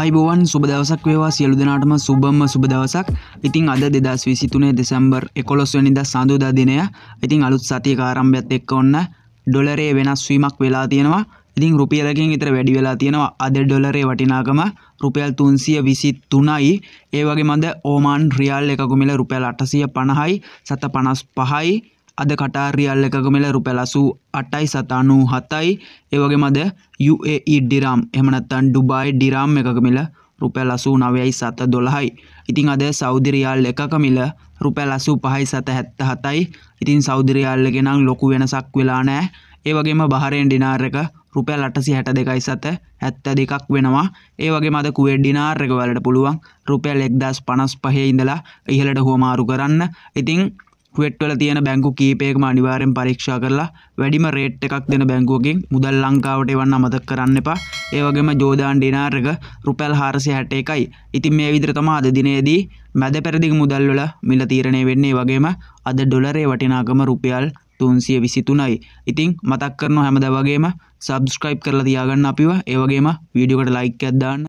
අයිබෝවන් සුබ දවසක් වේවා සියලු දෙනාටම සුබම්ම සුබ දවසක් ඉතින් අද දෙදස් විසිතුනේ දෙසැම්බර් එකොලොස්වැනිද සඳුදා දිනය ඉතින් අලුත් සතිය කාරම්භයත් එක්ක ඔන්න ඩොලරේ වෙනස්වීමක් වෙලා තියෙනවා ඉතින් රුපියලකින් ඉතර වැඩි වෙලා තියෙනවා අද ඩොලරේ වටිනාකම රුපියල් තුන්සිය විසි තුනයි ඒවගේ මද ඕමාන් රියල් එකකුමිල රුපියල් අටසිය පණහයි සත පනස් පහයි අද කටා රියල් එකක මෙල රුපැලසූ අටයි සතානූ හතයි ඒවගේම අද UAE ඩිරම් එමනත්තන් ඩුබයි ඩිරම් එකක මෙල රුපැල් අසූ නවයයි සත දොළහයි ඉතිං අද සෞදිරියල් එකකමිල රුපැල් අසූ පහයි සත හැත්ත හතයි ඉතින් සෞදිරියල්ලගෙනම් ලොකු වෙනසක් වෙලා නෑ ඒවගේම බහරෙන් ඩිනාර්ක රුපැල් අටසි හැට දෙකයි සත හැත්ත දෙකක් වෙනවා ඒවගේ මද කුවේ ඩිනාර්ක වලට පුළුවන් රුපැල් එක්දස් පනස් පහේ ඉඳලා ඉහළට හුවමාරු කරන්න ඉතිං ක්ුවට්වල තියෙන බැංකු කීපේක අනිවාරෙන් පරීක්ෂා කරලා වැඩිම රේට් එකක් දෙන බැංකුවකින් මුදල් ලංකාවට එවන්න අමතක් කරන්න එපා ඒවගේම ජෝදාන් ඩිනාර්ක රුපැල් හාරසි හැට එකයි ඉතින් මේ විදිර තම අද දිනේදී මැද පැරදිග මුදල්වල මිල තීරණය වෙන්නේ වගේම අද ඩොලරේ වටිනාගම රුපියල් තුන්සිය විසිතුනයි ඉතිං මතක් කරන හැමද වගේම සබස්ක්‍රයිප් කරලා තියාගන්න අපිව ඒවගේම වීඩියකට ලයික් ඇදදාන්න